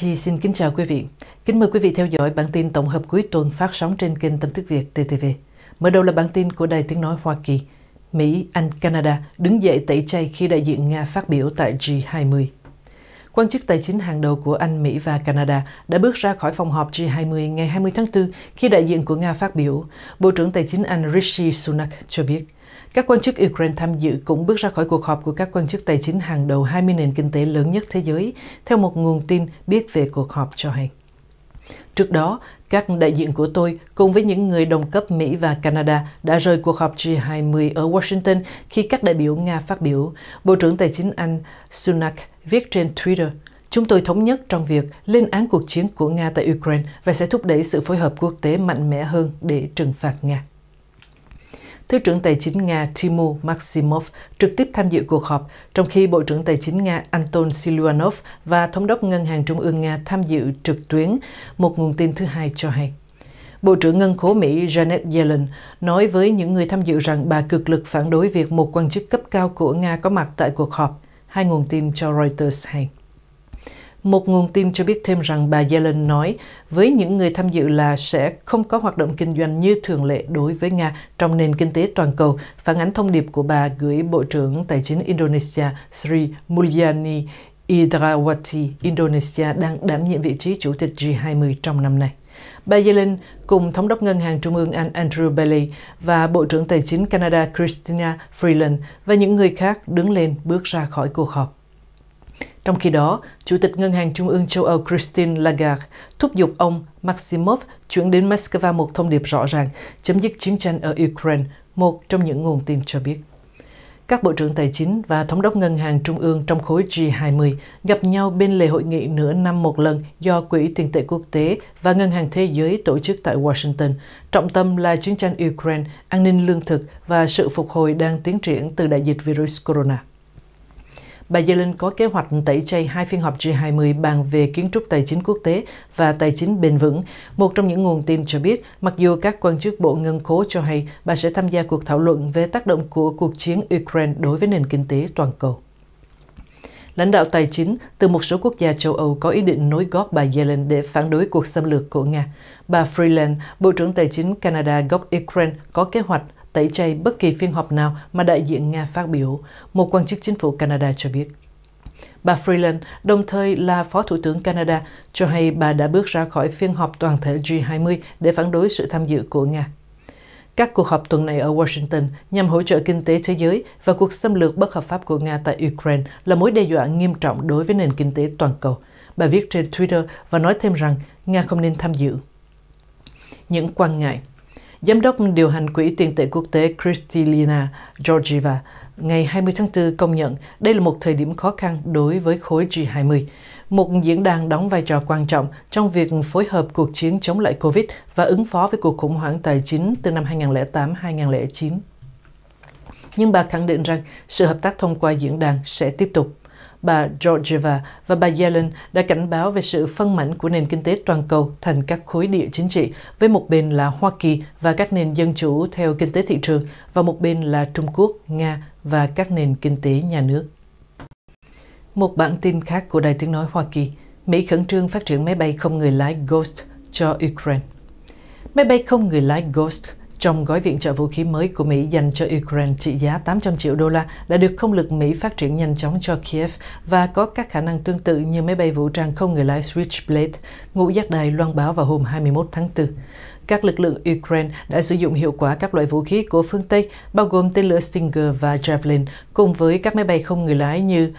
Chi xin kính chào quý vị. Kính mời quý vị theo dõi bản tin tổng hợp cuối tuần phát sóng trên kênh Tâm thức Việt TTV. Mở đầu là bản tin của Đài Tiếng Nói Hoa Kỳ. Mỹ, Anh, Canada đứng dậy tẩy chay khi đại diện Nga phát biểu tại G20. Quan chức tài chính hàng đầu của Anh, Mỹ và Canada đã bước ra khỏi phòng họp G20 ngày 20 tháng 4 khi đại diện của Nga phát biểu. Bộ trưởng Tài chính Anh Rishi Sunak cho biết các quan chức Ukraine tham dự cũng bước ra khỏi cuộc họp của các quan chức tài chính hàng đầu 20 nền kinh tế lớn nhất thế giới, theo một nguồn tin biết về cuộc họp cho hay. Trước đó, các đại diện của tôi cùng với những người đồng cấp Mỹ và Canada đã rời cuộc họp G20 ở Washington khi các đại biểu Nga phát biểu. Bộ trưởng Tài chính Anh Sunak viết trên Twitter, Chúng tôi thống nhất trong việc lên án cuộc chiến của Nga tại Ukraine và sẽ thúc đẩy sự phối hợp quốc tế mạnh mẽ hơn để trừng phạt Nga. Thứ trưởng Tài chính Nga Timur Maximov trực tiếp tham dự cuộc họp, trong khi Bộ trưởng Tài chính Nga Anton Siluanov và Thống đốc Ngân hàng Trung ương Nga tham dự trực tuyến, một nguồn tin thứ hai cho hay. Bộ trưởng Ngân khố Mỹ Janet Yellen nói với những người tham dự rằng bà cực lực phản đối việc một quan chức cấp cao của Nga có mặt tại cuộc họp, hai nguồn tin cho Reuters hay. Một nguồn tin cho biết thêm rằng bà Yellen nói với những người tham dự là sẽ không có hoạt động kinh doanh như thường lệ đối với Nga trong nền kinh tế toàn cầu, phản ánh thông điệp của bà gửi Bộ trưởng Tài chính Indonesia Sri Mulyani Idrawati Indonesia đang đảm nhiệm vị trí chủ tịch G20 trong năm nay. Bà Yellen cùng Thống đốc Ngân hàng Trung ương Anh Andrew Bailey và Bộ trưởng Tài chính Canada Christina Freeland và những người khác đứng lên bước ra khỏi cuộc họp. Trong khi đó, Chủ tịch Ngân hàng Trung ương châu Âu Christine Lagarde thúc giục ông Maximov chuyển đến Moscow một thông điệp rõ ràng chấm dứt chiến tranh ở Ukraine, một trong những nguồn tin cho biết. Các Bộ trưởng Tài chính và Thống đốc Ngân hàng Trung ương trong khối G20 gặp nhau bên lề hội nghị nửa năm một lần do Quỹ tiền tệ quốc tế và Ngân hàng Thế giới tổ chức tại Washington. Trọng tâm là chiến tranh Ukraine, an ninh lương thực và sự phục hồi đang tiến triển từ đại dịch virus corona bà Yellen có kế hoạch tẩy chay hai phiên họp G20 bàn về kiến trúc tài chính quốc tế và tài chính bền vững. Một trong những nguồn tin cho biết, mặc dù các quan chức Bộ Ngân khố cho hay bà sẽ tham gia cuộc thảo luận về tác động của cuộc chiến Ukraine đối với nền kinh tế toàn cầu lãnh đạo tài chính từ một số quốc gia châu Âu có ý định nối gót bà Yellen để phản đối cuộc xâm lược của Nga. Bà Freeland, Bộ trưởng Tài chính Canada gốc Ukraine, có kế hoạch tẩy chay bất kỳ phiên họp nào mà đại diện Nga phát biểu, một quan chức chính phủ Canada cho biết. Bà Freeland, đồng thời là Phó Thủ tướng Canada, cho hay bà đã bước ra khỏi phiên họp toàn thể G20 để phản đối sự tham dự của Nga. Các cuộc họp tuần này ở Washington nhằm hỗ trợ kinh tế thế giới và cuộc xâm lược bất hợp pháp của Nga tại Ukraine là mối đe dọa nghiêm trọng đối với nền kinh tế toàn cầu. Bà viết trên Twitter và nói thêm rằng Nga không nên tham dự. Những quan ngại Giám đốc điều hành Quỹ tiền tệ quốc tế Kristalina Georgieva ngày 20 tháng 4 công nhận đây là một thời điểm khó khăn đối với khối G20. Một diễn đàn đóng vai trò quan trọng trong việc phối hợp cuộc chiến chống lại COVID và ứng phó với cuộc khủng hoảng tài chính từ năm 2008-2009. Nhưng bà khẳng định rằng sự hợp tác thông qua diễn đàn sẽ tiếp tục bà Georgieva và bà Yellen đã cảnh báo về sự phân mảnh của nền kinh tế toàn cầu thành các khối địa chính trị, với một bên là Hoa Kỳ và các nền dân chủ theo kinh tế thị trường, và một bên là Trung Quốc, Nga và các nền kinh tế nhà nước. Một bản tin khác của Đài Tiếng Nói Hoa Kỳ, Mỹ khẩn trương phát triển máy bay không người lái Ghost cho Ukraine. Máy bay không người lái Ghost trong gói viện trợ vũ khí mới của Mỹ dành cho Ukraine trị giá 800 triệu đô la đã được không lực Mỹ phát triển nhanh chóng cho Kiev và có các khả năng tương tự như máy bay vũ trang không người lái Switchblade, ngũ giác đài loan báo vào hôm 21 tháng 4 các lực lượng Ukraine đã sử dụng hiệu quả các loại vũ khí của phương Tây, bao gồm tên lửa Stinger và Javelin, cùng với các máy bay không người lái như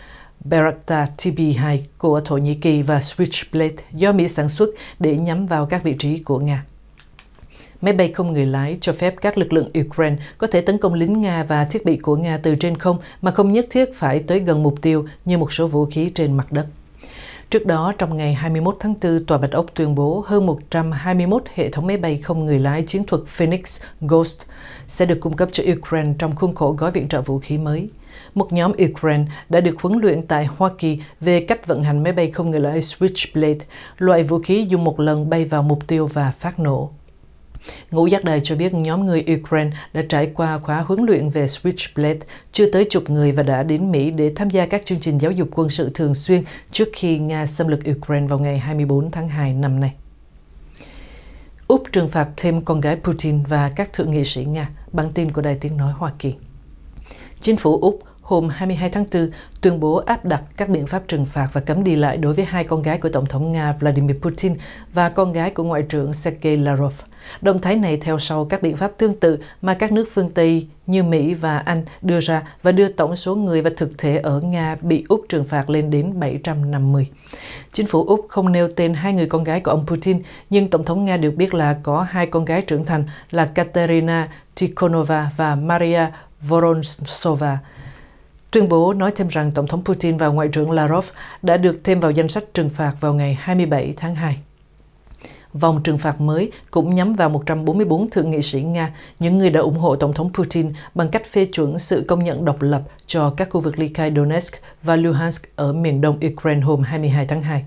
Beretta TB2 của Thổ Nhĩ Kỳ và Switchblade do Mỹ sản xuất để nhắm vào các vị trí của Nga. Máy bay không người lái cho phép các lực lượng Ukraine có thể tấn công lính Nga và thiết bị của Nga từ trên không mà không nhất thiết phải tới gần mục tiêu như một số vũ khí trên mặt đất. Trước đó, trong ngày 21 tháng 4, Tòa Bạch Ốc tuyên bố hơn 121 hệ thống máy bay không người lái chiến thuật Phoenix Ghost sẽ được cung cấp cho Ukraine trong khuôn khổ gói viện trợ vũ khí mới. Một nhóm Ukraine đã được huấn luyện tại Hoa Kỳ về cách vận hành máy bay không người lái Switchblade, loại vũ khí dùng một lần bay vào mục tiêu và phát nổ. Ngũ giác đài cho biết nhóm người Ukraine đã trải qua khóa huấn luyện về Switchblade, chưa tới chục người và đã đến Mỹ để tham gia các chương trình giáo dục quân sự thường xuyên trước khi Nga xâm lược Ukraine vào ngày 24 tháng 2 năm nay. Úc trừng phạt thêm con gái Putin và các thượng nghị sĩ Nga, bản tin của Đài Tiếng Nói Hoa Kỳ. Chính phủ Úc hôm 22 tháng 4 tuyên bố áp đặt các biện pháp trừng phạt và cấm đi lại đối với hai con gái của Tổng thống Nga Vladimir Putin và con gái của Ngoại trưởng Sergei Lavrov. Động thái này theo sau các biện pháp tương tự mà các nước phương Tây như Mỹ và Anh đưa ra và đưa tổng số người và thực thể ở Nga bị Úc trừng phạt lên đến 750. Chính phủ Úc không nêu tên hai người con gái của ông Putin, nhưng Tổng thống Nga được biết là có hai con gái trưởng thành là Katerina Tikhonova và Maria Voronsova. Tuyên bố nói thêm rằng Tổng thống Putin và Ngoại trưởng Lavrov đã được thêm vào danh sách trừng phạt vào ngày 27 tháng 2. Vòng trừng phạt mới cũng nhắm vào 144 thượng nghị sĩ Nga, những người đã ủng hộ Tổng thống Putin bằng cách phê chuẩn sự công nhận độc lập cho các khu vực ly khai Donetsk và Luhansk ở miền đông Ukraine hôm 22 tháng 2.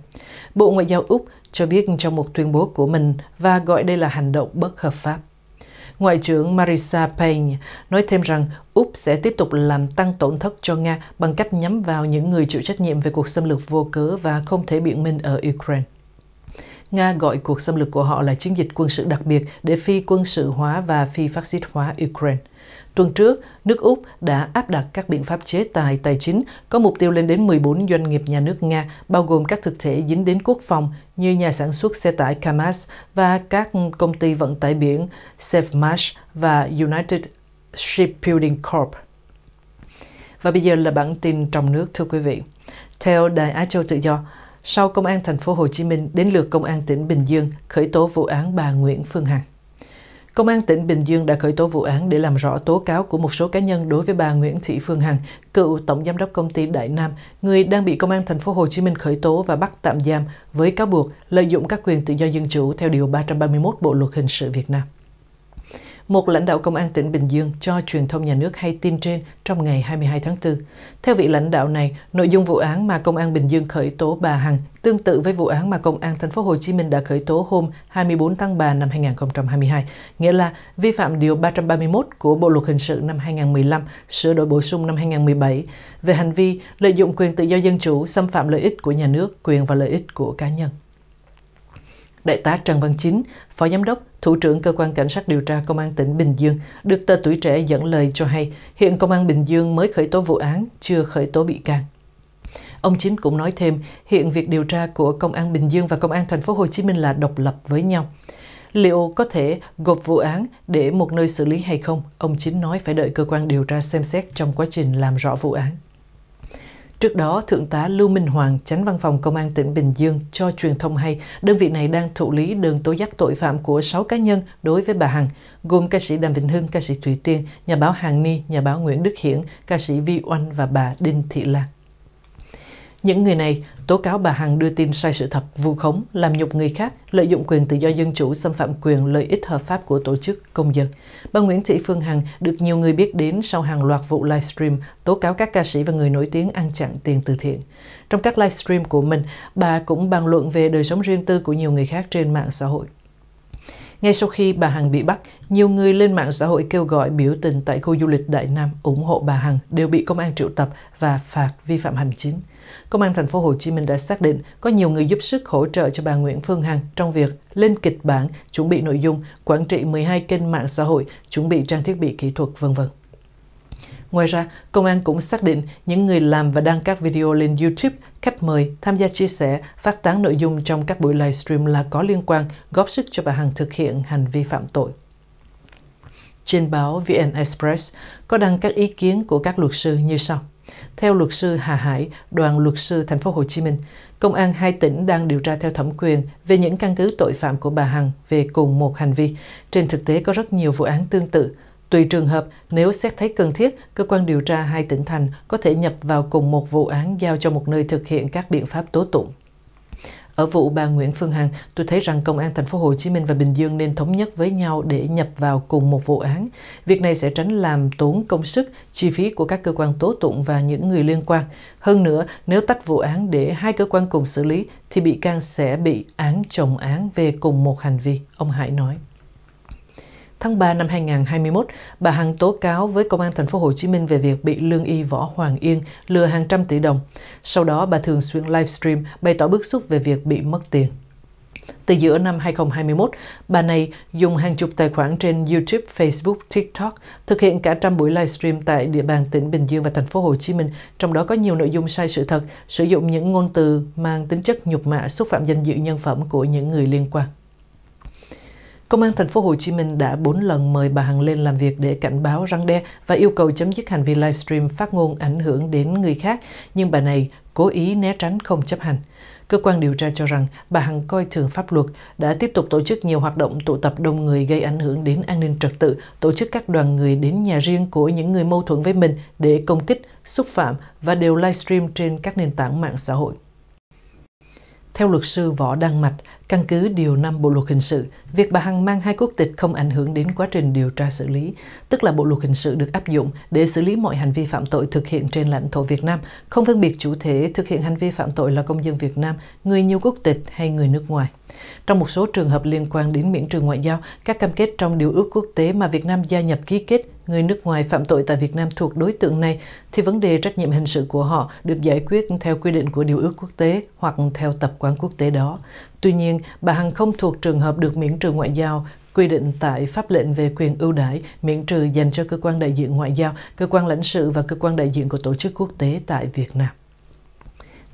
Bộ Ngoại giao Úc cho biết trong một tuyên bố của mình và gọi đây là hành động bất hợp pháp. Ngoại trưởng Marisa Payne nói thêm rằng Úc sẽ tiếp tục làm tăng tổn thất cho Nga bằng cách nhắm vào những người chịu trách nhiệm về cuộc xâm lược vô cớ và không thể biện minh ở Ukraine. Nga gọi cuộc xâm lược của họ là chiến dịch quân sự đặc biệt để phi quân sự hóa và phi phát xít hóa Ukraine. Tuần trước, nước Úc đã áp đặt các biện pháp chế tài tài chính có mục tiêu lên đến 14 doanh nghiệp nhà nước Nga, bao gồm các thực thể dính đến quốc phòng như nhà sản xuất xe tải Kamaz và các công ty vận tải biển safemash và United Shipbuilding Corp. Và bây giờ là bản tin trong nước thưa quý vị. Theo Đài Á Châu Tự Do, sau Công an thành phố Hồ Chí Minh đến lượt Công an tỉnh Bình Dương khởi tố vụ án bà Nguyễn Phương Hằng. Công an tỉnh Bình Dương đã khởi tố vụ án để làm rõ tố cáo của một số cá nhân đối với bà Nguyễn Thị Phương Hằng, cựu tổng giám đốc công ty Đại Nam, người đang bị công an thành phố Hồ Chí Minh khởi tố và bắt tạm giam với cáo buộc lợi dụng các quyền tự do dân chủ theo điều 331 Bộ luật hình sự Việt Nam. Một lãnh đạo Công an tỉnh Bình Dương cho truyền thông nhà nước hay tin trên trong ngày 22 tháng 4. Theo vị lãnh đạo này, nội dung vụ án mà Công an Bình Dương khởi tố bà Hằng tương tự với vụ án mà Công an thành phố Hồ Chí Minh đã khởi tố hôm 24 tháng 3 năm 2022, nghĩa là vi phạm điều 331 của Bộ luật hình sự năm 2015 sửa đổi bổ sung năm 2017 về hành vi lợi dụng quyền tự do dân chủ xâm phạm lợi ích của nhà nước, quyền và lợi ích của cá nhân. Đại tá Trần Văn Chính, Phó Giám đốc, Thủ trưởng Cơ quan Cảnh sát điều tra Công an tỉnh Bình Dương, được tờ tuổi trẻ dẫn lời cho hay hiện Công an Bình Dương mới khởi tố vụ án, chưa khởi tố bị can. Ông Chính cũng nói thêm, hiện việc điều tra của Công an Bình Dương và Công an thành phố Hồ Chí Minh là độc lập với nhau. Liệu có thể gộp vụ án để một nơi xử lý hay không? Ông Chính nói phải đợi cơ quan điều tra xem xét trong quá trình làm rõ vụ án. Trước đó, Thượng tá Lưu Minh Hoàng, tránh văn phòng Công an tỉnh Bình Dương, cho truyền thông hay đơn vị này đang thụ lý đơn tố giác tội phạm của 6 cá nhân đối với bà Hằng, gồm ca sĩ Đàm Vĩnh Hưng, ca sĩ Thủy Tiên, nhà báo Hàng Ni, nhà báo Nguyễn Đức Hiển, ca sĩ Vi Oanh và bà Đinh Thị Lan. Những người này tố cáo bà Hằng đưa tin sai sự thật, vu khống, làm nhục người khác, lợi dụng quyền tự do dân chủ, xâm phạm quyền lợi ích hợp pháp của tổ chức, công dân. Bà Nguyễn Thị Phương Hằng được nhiều người biết đến sau hàng loạt vụ livestream tố cáo các ca sĩ và người nổi tiếng ăn chặn tiền từ thiện. Trong các livestream của mình, bà cũng bàn luận về đời sống riêng tư của nhiều người khác trên mạng xã hội. Ngay sau khi bà Hằng bị bắt, nhiều người lên mạng xã hội kêu gọi biểu tình tại khu du lịch Đại Nam ủng hộ bà Hằng đều bị công an triệu tập và phạt vi phạm hành chính. Công an thành phố Hồ Chí Minh đã xác định có nhiều người giúp sức hỗ trợ cho bà Nguyễn Phương Hằng trong việc lên kịch bản, chuẩn bị nội dung, quản trị 12 kênh mạng xã hội, chuẩn bị trang thiết bị kỹ thuật, vân vân. Ngoài ra, công an cũng xác định những người làm và đăng các video lên YouTube, khách mời, tham gia chia sẻ, phát tán nội dung trong các buổi livestream là có liên quan, góp sức cho bà Hằng thực hiện hành vi phạm tội. Trên báo VN Express có đăng các ý kiến của các luật sư như sau. Theo luật sư Hà Hải, đoàn luật sư thành phố Hồ Chí Minh, công an hai tỉnh đang điều tra theo thẩm quyền về những căn cứ tội phạm của bà Hằng về cùng một hành vi. Trên thực tế có rất nhiều vụ án tương tự. Tùy trường hợp, nếu xét thấy cần thiết, cơ quan điều tra hai tỉnh thành có thể nhập vào cùng một vụ án giao cho một nơi thực hiện các biện pháp tố tụng. Ở vụ bà Nguyễn Phương Hằng, tôi thấy rằng công an thành phố Hồ Chí Minh và Bình Dương nên thống nhất với nhau để nhập vào cùng một vụ án. Việc này sẽ tránh làm tốn công sức, chi phí của các cơ quan tố tụng và những người liên quan. Hơn nữa, nếu tách vụ án để hai cơ quan cùng xử lý thì bị can sẽ bị án chồng án về cùng một hành vi, ông Hải nói. Tháng 3 năm 2021, bà Hằng tố cáo với Công an thành phố Hồ Chí Minh về việc bị lương y Võ Hoàng Yên lừa hàng trăm tỷ đồng. Sau đó, bà thường xuyên livestream bày tỏ bức xúc về việc bị mất tiền. Từ giữa năm 2021, bà này dùng hàng chục tài khoản trên YouTube, Facebook, TikTok thực hiện cả trăm buổi livestream tại địa bàn tỉnh Bình Dương và thành phố Hồ Chí Minh, trong đó có nhiều nội dung sai sự thật, sử dụng những ngôn từ mang tính chất nhục mạ, xúc phạm danh dự nhân phẩm của những người liên quan. Công an thành phố Hồ Chí Minh đã 4 lần mời bà Hằng lên làm việc để cảnh báo răng đe và yêu cầu chấm dứt hành vi livestream phát ngôn ảnh hưởng đến người khác, nhưng bà này cố ý né tránh không chấp hành. Cơ quan điều tra cho rằng bà Hằng coi thường pháp luật, đã tiếp tục tổ chức nhiều hoạt động tụ tập đông người gây ảnh hưởng đến an ninh trật tự, tổ chức các đoàn người đến nhà riêng của những người mâu thuẫn với mình để công kích, xúc phạm và đều livestream trên các nền tảng mạng xã hội. Theo luật sư Võ Đăng Mạch, căn cứ Điều 5 Bộ Luật Hình sự, việc bà Hằng mang hai quốc tịch không ảnh hưởng đến quá trình điều tra xử lý, tức là Bộ Luật Hình sự được áp dụng để xử lý mọi hành vi phạm tội thực hiện trên lãnh thổ Việt Nam, không phân biệt chủ thể thực hiện hành vi phạm tội là công dân Việt Nam, người nhiều quốc tịch hay người nước ngoài. Trong một số trường hợp liên quan đến miễn trừ ngoại giao, các cam kết trong điều ước quốc tế mà Việt Nam gia nhập ký kết người nước ngoài phạm tội tại Việt Nam thuộc đối tượng này thì vấn đề trách nhiệm hình sự của họ được giải quyết theo quy định của điều ước quốc tế hoặc theo tập quán quốc tế đó. Tuy nhiên, bà Hằng không thuộc trường hợp được miễn trừ ngoại giao quy định tại pháp lệnh về quyền ưu đãi miễn trừ dành cho cơ quan đại diện ngoại giao, cơ quan lãnh sự và cơ quan đại diện của tổ chức quốc tế tại Việt Nam.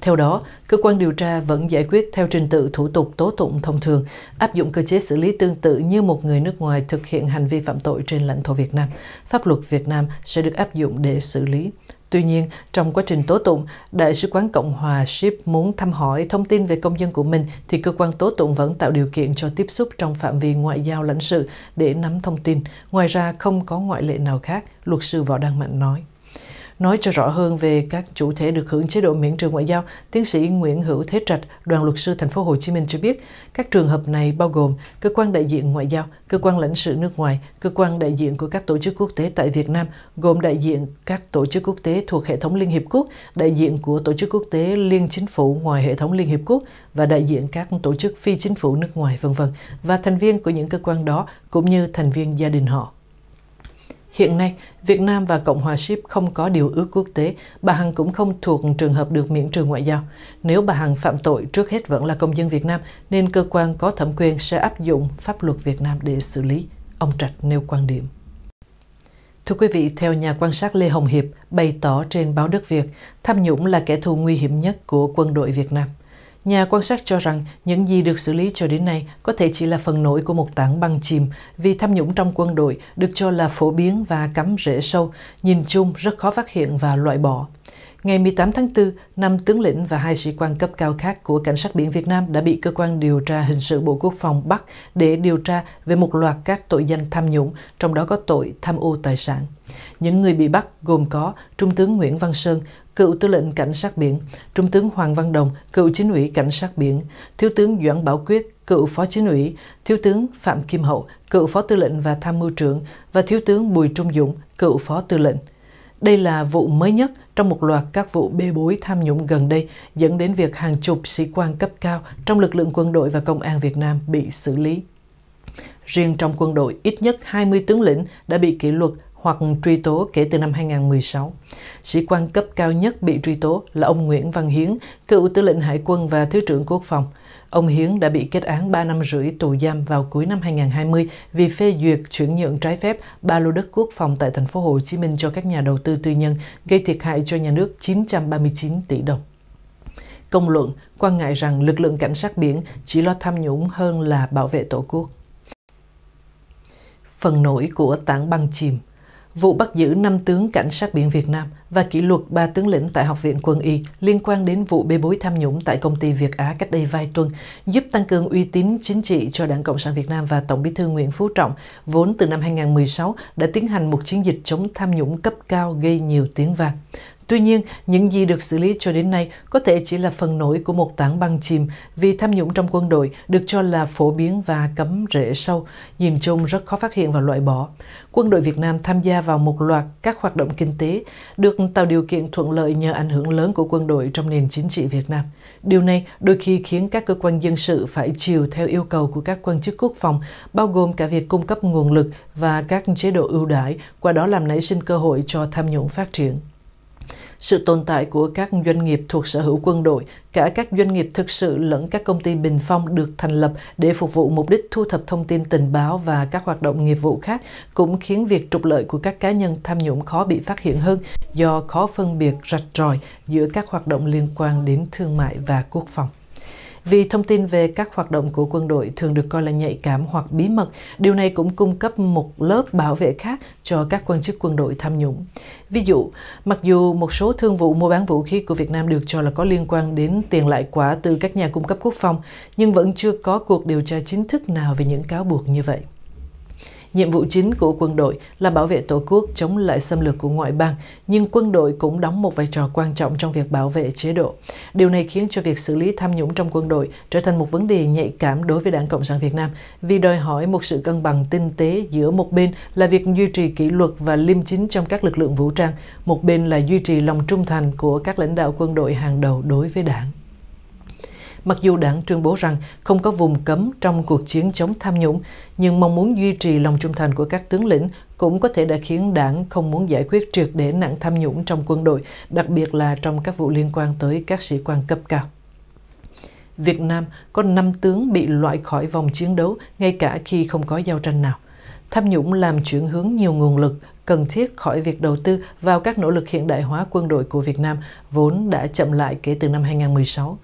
Theo đó, cơ quan điều tra vẫn giải quyết theo trình tự thủ tục tố tụng thông thường, áp dụng cơ chế xử lý tương tự như một người nước ngoài thực hiện hành vi phạm tội trên lãnh thổ Việt Nam. Pháp luật Việt Nam sẽ được áp dụng để xử lý. Tuy nhiên, trong quá trình tố tụng, Đại sứ quán Cộng hòa Ship muốn thăm hỏi thông tin về công dân của mình thì cơ quan tố tụng vẫn tạo điều kiện cho tiếp xúc trong phạm vi ngoại giao lãnh sự để nắm thông tin. Ngoài ra, không có ngoại lệ nào khác, luật sư Võ Đăng Mạnh nói. Nói cho rõ hơn về các chủ thể được hưởng chế độ miễn trừ ngoại giao, tiến sĩ Nguyễn Hữu Thế Trạch, đoàn luật sư thành phố Hồ Chí Minh cho biết, các trường hợp này bao gồm cơ quan đại diện ngoại giao, cơ quan lãnh sự nước ngoài, cơ quan đại diện của các tổ chức quốc tế tại Việt Nam, gồm đại diện các tổ chức quốc tế thuộc hệ thống Liên Hiệp Quốc, đại diện của tổ chức quốc tế liên chính phủ ngoài hệ thống Liên Hiệp Quốc và đại diện các tổ chức phi chính phủ nước ngoài, vân vân và thành viên của những cơ quan đó cũng như thành viên gia đình họ. Hiện nay, Việt Nam và Cộng hòa Ship không có điều ước quốc tế, bà Hằng cũng không thuộc trường hợp được miễn trừ ngoại giao. Nếu bà Hằng phạm tội trước hết vẫn là công dân Việt Nam, nên cơ quan có thẩm quyền sẽ áp dụng pháp luật Việt Nam để xử lý. Ông Trạch nêu quan điểm. Thưa quý vị, theo nhà quan sát Lê Hồng Hiệp bày tỏ trên báo Đất Việt, tham nhũng là kẻ thù nguy hiểm nhất của quân đội Việt Nam. Nhà quan sát cho rằng những gì được xử lý cho đến nay có thể chỉ là phần nổi của một tảng băng chìm vì tham nhũng trong quân đội được cho là phổ biến và cắm rễ sâu, nhìn chung rất khó phát hiện và loại bỏ. Ngày 18 tháng 4, năm tướng lĩnh và hai sĩ quan cấp cao khác của Cảnh sát biển Việt Nam đã bị Cơ quan Điều tra Hình sự Bộ Quốc phòng bắt để điều tra về một loạt các tội danh tham nhũng, trong đó có tội tham ô tài sản. Những người bị bắt gồm có Trung tướng Nguyễn Văn Sơn, cựu tư lệnh cảnh sát biển, Trung tướng Hoàng Văn Đồng, cựu chính ủy cảnh sát biển, Thiếu tướng Doãn Bảo Quyết, cựu phó chính ủy, Thiếu tướng Phạm Kim Hậu, cựu phó tư lệnh và tham mưu trưởng và Thiếu tướng Bùi Trung Dũng, cựu phó tư lệnh. Đây là vụ mới nhất trong một loạt các vụ bê bối tham nhũng gần đây dẫn đến việc hàng chục sĩ quan cấp cao trong lực lượng quân đội và công an Việt Nam bị xử lý. Riêng trong quân đội, ít nhất 20 tướng lĩnh đã bị kỷ luật hoặc truy tố kể từ năm 2016. Sĩ quan cấp cao nhất bị truy tố là ông Nguyễn Văn Hiến, cựu tư lệnh Hải quân và Thứ trưởng Quốc phòng. Ông Hiến đã bị kết án 3 năm rưỡi tù giam vào cuối năm 2020 vì phê duyệt chuyển nhượng trái phép ba lô đất quốc phòng tại thành phố Hồ Chí Minh cho các nhà đầu tư tư nhân, gây thiệt hại cho nhà nước 939 tỷ đồng công luận quan ngại rằng lực lượng cảnh sát biển chỉ lo tham nhũng hơn là bảo vệ tổ quốc. Phần nổi của tảng băng chìm Vụ bắt giữ 5 tướng cảnh sát biển Việt Nam và kỷ luật 3 tướng lĩnh tại Học viện Quân y liên quan đến vụ bê bối tham nhũng tại công ty Việt Á cách đây vài tuần, giúp tăng cường uy tín chính trị cho Đảng Cộng sản Việt Nam và Tổng bí thư Nguyễn Phú Trọng, vốn từ năm 2016 đã tiến hành một chiến dịch chống tham nhũng cấp cao gây nhiều tiếng vang. Tuy nhiên, những gì được xử lý cho đến nay có thể chỉ là phần nổi của một tảng băng chìm vì tham nhũng trong quân đội được cho là phổ biến và cấm rễ sâu, nhìn chung rất khó phát hiện và loại bỏ. Quân đội Việt Nam tham gia vào một loạt các hoạt động kinh tế được tạo điều kiện thuận lợi nhờ ảnh hưởng lớn của quân đội trong nền chính trị Việt Nam. Điều này đôi khi khiến các cơ quan dân sự phải chiều theo yêu cầu của các quan chức quốc phòng, bao gồm cả việc cung cấp nguồn lực và các chế độ ưu đãi, qua đó làm nảy sinh cơ hội cho tham nhũng phát triển. Sự tồn tại của các doanh nghiệp thuộc sở hữu quân đội, cả các doanh nghiệp thực sự lẫn các công ty bình phong được thành lập để phục vụ mục đích thu thập thông tin tình báo và các hoạt động nghiệp vụ khác cũng khiến việc trục lợi của các cá nhân tham nhũng khó bị phát hiện hơn do khó phân biệt rạch ròi giữa các hoạt động liên quan đến thương mại và quốc phòng. Vì thông tin về các hoạt động của quân đội thường được coi là nhạy cảm hoặc bí mật, điều này cũng cung cấp một lớp bảo vệ khác cho các quan chức quân đội tham nhũng. Ví dụ, mặc dù một số thương vụ mua bán vũ khí của Việt Nam được cho là có liên quan đến tiền lại quả từ các nhà cung cấp quốc phòng, nhưng vẫn chưa có cuộc điều tra chính thức nào về những cáo buộc như vậy. Nhiệm vụ chính của quân đội là bảo vệ Tổ quốc chống lại xâm lược của ngoại bang, nhưng quân đội cũng đóng một vai trò quan trọng trong việc bảo vệ chế độ. Điều này khiến cho việc xử lý tham nhũng trong quân đội trở thành một vấn đề nhạy cảm đối với Đảng Cộng sản Việt Nam vì đòi hỏi một sự cân bằng tinh tế giữa một bên là việc duy trì kỷ luật và liêm chính trong các lực lượng vũ trang, một bên là duy trì lòng trung thành của các lãnh đạo quân đội hàng đầu đối với Đảng. Mặc dù đảng tuyên bố rằng không có vùng cấm trong cuộc chiến chống tham nhũng, nhưng mong muốn duy trì lòng trung thành của các tướng lĩnh cũng có thể đã khiến đảng không muốn giải quyết triệt để nạn tham nhũng trong quân đội, đặc biệt là trong các vụ liên quan tới các sĩ quan cấp cao. Việt Nam có 5 tướng bị loại khỏi vòng chiến đấu ngay cả khi không có giao tranh nào. Tham nhũng làm chuyển hướng nhiều nguồn lực cần thiết khỏi việc đầu tư vào các nỗ lực hiện đại hóa quân đội của Việt Nam vốn đã chậm lại kể từ năm 2016.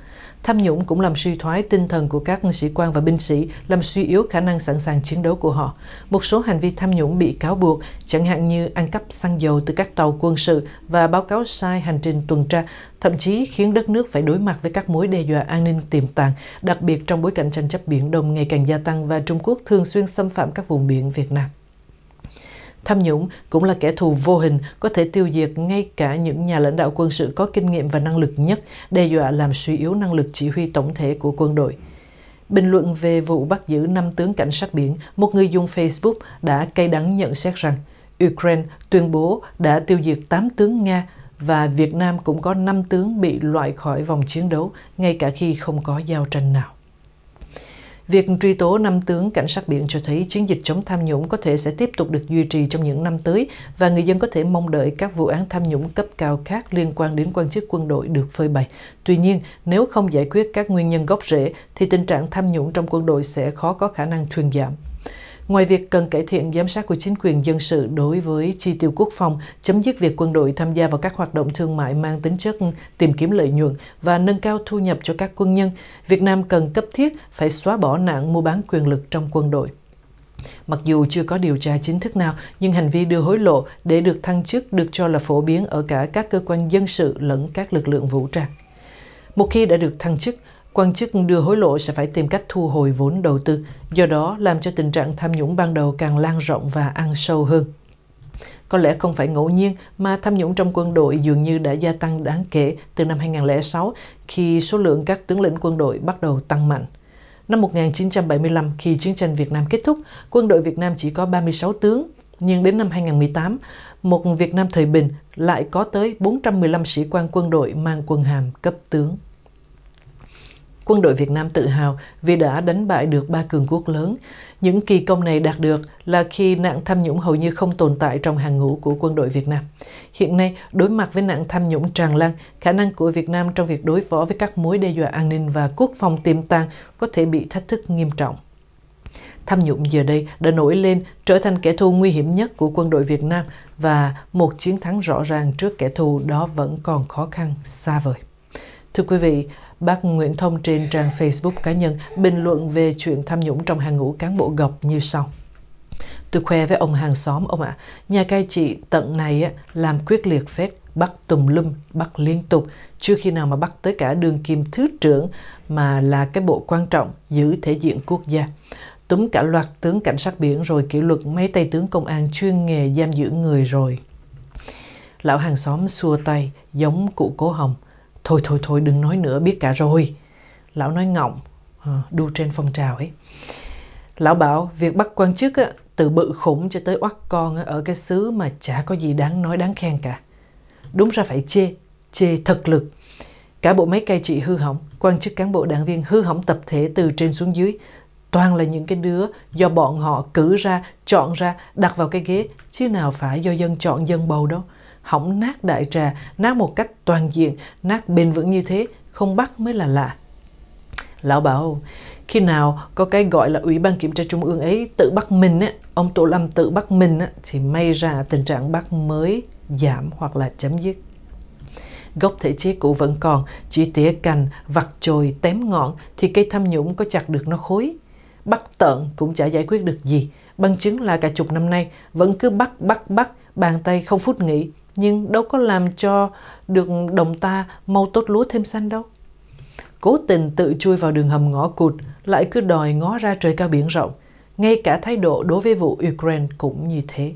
Tham nhũng cũng làm suy thoái tinh thần của các sĩ quan và binh sĩ, làm suy yếu khả năng sẵn sàng chiến đấu của họ. Một số hành vi tham nhũng bị cáo buộc, chẳng hạn như ăn cắp xăng dầu từ các tàu quân sự và báo cáo sai hành trình tuần tra, thậm chí khiến đất nước phải đối mặt với các mối đe dọa an ninh tiềm tàng, đặc biệt trong bối cảnh tranh chấp Biển Đông ngày càng gia tăng và Trung Quốc thường xuyên xâm phạm các vùng biển Việt Nam. Tham nhũng cũng là kẻ thù vô hình có thể tiêu diệt ngay cả những nhà lãnh đạo quân sự có kinh nghiệm và năng lực nhất, đe dọa làm suy yếu năng lực chỉ huy tổng thể của quân đội. Bình luận về vụ bắt giữ năm tướng cảnh sát biển, một người dùng Facebook đã cay đắng nhận xét rằng Ukraine tuyên bố đã tiêu diệt 8 tướng Nga và Việt Nam cũng có 5 tướng bị loại khỏi vòng chiến đấu ngay cả khi không có giao tranh nào. Việc truy tố năm tướng cảnh sát biển cho thấy chiến dịch chống tham nhũng có thể sẽ tiếp tục được duy trì trong những năm tới và người dân có thể mong đợi các vụ án tham nhũng cấp cao khác liên quan đến quan chức quân đội được phơi bày. Tuy nhiên, nếu không giải quyết các nguyên nhân gốc rễ thì tình trạng tham nhũng trong quân đội sẽ khó có khả năng thuyên giảm. Ngoài việc cần cải thiện giám sát của chính quyền dân sự đối với chi tiêu quốc phòng, chấm dứt việc quân đội tham gia vào các hoạt động thương mại mang tính chất tìm kiếm lợi nhuận và nâng cao thu nhập cho các quân nhân, Việt Nam cần cấp thiết phải xóa bỏ nạn mua bán quyền lực trong quân đội. Mặc dù chưa có điều tra chính thức nào, nhưng hành vi đưa hối lộ để được thăng chức được cho là phổ biến ở cả các cơ quan dân sự lẫn các lực lượng vũ trang. Một khi đã được thăng chức, quan chức đưa hối lộ sẽ phải tìm cách thu hồi vốn đầu tư, do đó làm cho tình trạng tham nhũng ban đầu càng lan rộng và ăn sâu hơn. Có lẽ không phải ngẫu nhiên mà tham nhũng trong quân đội dường như đã gia tăng đáng kể từ năm 2006 khi số lượng các tướng lĩnh quân đội bắt đầu tăng mạnh. Năm 1975, khi chiến tranh Việt Nam kết thúc, quân đội Việt Nam chỉ có 36 tướng, nhưng đến năm 2018, một Việt Nam thời bình lại có tới 415 sĩ quan quân đội mang quân hàm cấp tướng. Quân đội Việt Nam tự hào vì đã đánh bại được ba cường quốc lớn. Những kỳ công này đạt được là khi nạn tham nhũng hầu như không tồn tại trong hàng ngũ của quân đội Việt Nam. Hiện nay, đối mặt với nạn tham nhũng tràn lan, khả năng của Việt Nam trong việc đối phó với các mối đe dọa an ninh và quốc phòng tiềm tàng có thể bị thách thức nghiêm trọng. Tham nhũng giờ đây đã nổi lên trở thành kẻ thù nguy hiểm nhất của quân đội Việt Nam và một chiến thắng rõ ràng trước kẻ thù đó vẫn còn khó khăn, xa vời. Thưa quý vị, Bác Nguyễn Thông trên trang Facebook cá nhân bình luận về chuyện tham nhũng trong hàng ngũ cán bộ gộc như sau. Tôi khoe với ông hàng xóm ông ạ, à, nhà cai trị tận này á, làm quyết liệt phết, bắt tùm lum, bắt liên tục, chưa khi nào mà bắt tới cả đường kim thứ trưởng mà là cái bộ quan trọng giữ thể diện quốc gia. Túm cả loạt tướng cảnh sát biển rồi kỷ luật mấy tay tướng công an chuyên nghề giam giữ người rồi. Lão hàng xóm xua tay, giống cụ cố hồng. Thôi thôi thôi đừng nói nữa biết cả rồi. Lão nói ngọng, ờ, đu trên phong trào ấy. Lão bảo việc bắt quan chức từ bự khủng cho tới oắt con ở cái xứ mà chả có gì đáng nói đáng khen cả. Đúng ra phải chê, chê thật lực. Cả bộ máy cai trị hư hỏng, quan chức cán bộ đảng viên hư hỏng tập thể từ trên xuống dưới, toàn là những cái đứa do bọn họ cử ra, chọn ra, đặt vào cái ghế, chứ nào phải do dân chọn dân bầu đâu hỏng nát đại trà, nát một cách toàn diện, nát bền vững như thế, không bắt mới là lạ. Lão bảo, khi nào có cái gọi là Ủy ban Kiểm tra Trung ương ấy tự bắt mình, á, ông Tô Lâm tự bắt mình á, thì may ra tình trạng bắt mới giảm hoặc là chấm dứt gốc thể chế cũ vẫn còn, chỉ tỉa cành, vặt chồi, tém ngọn thì cây tham nhũng có chặt được nó khối. Bắt tợn cũng chả giải quyết được gì, bằng chứng là cả chục năm nay vẫn cứ bắt bắt bắt, bàn tay không phút nghỉ, nhưng đâu có làm cho được đồng ta mau tốt lúa thêm xanh đâu. Cố tình tự chui vào đường hầm ngõ cụt, lại cứ đòi ngó ra trời cao biển rộng. Ngay cả thái độ đối với vụ Ukraine cũng như thế.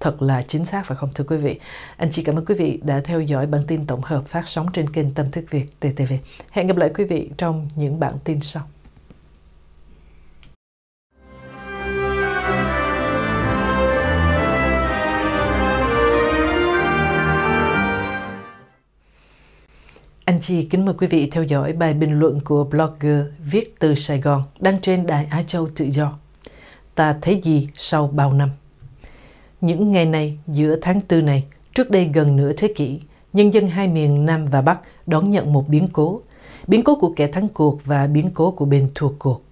Thật là chính xác phải không thưa quý vị? Anh chị cảm ơn quý vị đã theo dõi bản tin tổng hợp phát sóng trên kênh Tâm Thức Việt TTV. Hẹn gặp lại quý vị trong những bản tin sau. Anh chị kính mời quý vị theo dõi bài bình luận của blogger viết từ Sài Gòn đăng trên Đài Á Châu Tự Do. Ta thấy gì sau bao năm? Những ngày này, giữa tháng tư này, trước đây gần nửa thế kỷ, nhân dân hai miền Nam và Bắc đón nhận một biến cố. Biến cố của kẻ thắng cuộc và biến cố của bên thua cuộc.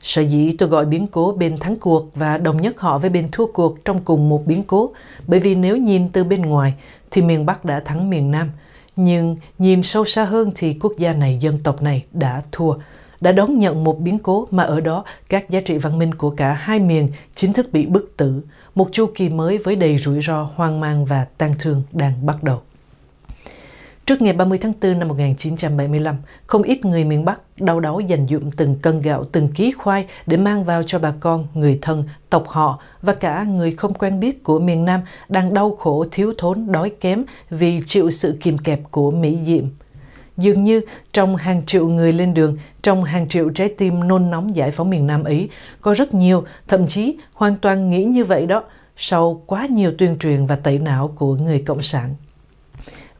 Sở dĩ tôi gọi biến cố bên thắng cuộc và đồng nhất họ với bên thua cuộc trong cùng một biến cố, bởi vì nếu nhìn từ bên ngoài thì miền Bắc đã thắng miền Nam – nhưng nhìn sâu xa hơn thì quốc gia này, dân tộc này đã thua, đã đón nhận một biến cố mà ở đó các giá trị văn minh của cả hai miền chính thức bị bức tử, một chu kỳ mới với đầy rủi ro, hoang mang và tang thương đang bắt đầu. Trước ngày 30 tháng 4 năm 1975, không ít người miền Bắc đau đáu dành dụm từng cân gạo, từng ký khoai để mang vào cho bà con, người thân, tộc họ và cả người không quen biết của miền Nam đang đau khổ thiếu thốn, đói kém vì chịu sự kìm kẹp của Mỹ Diệm. Dường như trong hàng triệu người lên đường, trong hàng triệu trái tim nôn nóng giải phóng miền Nam ấy, có rất nhiều, thậm chí hoàn toàn nghĩ như vậy đó, sau quá nhiều tuyên truyền và tẩy não của người Cộng sản.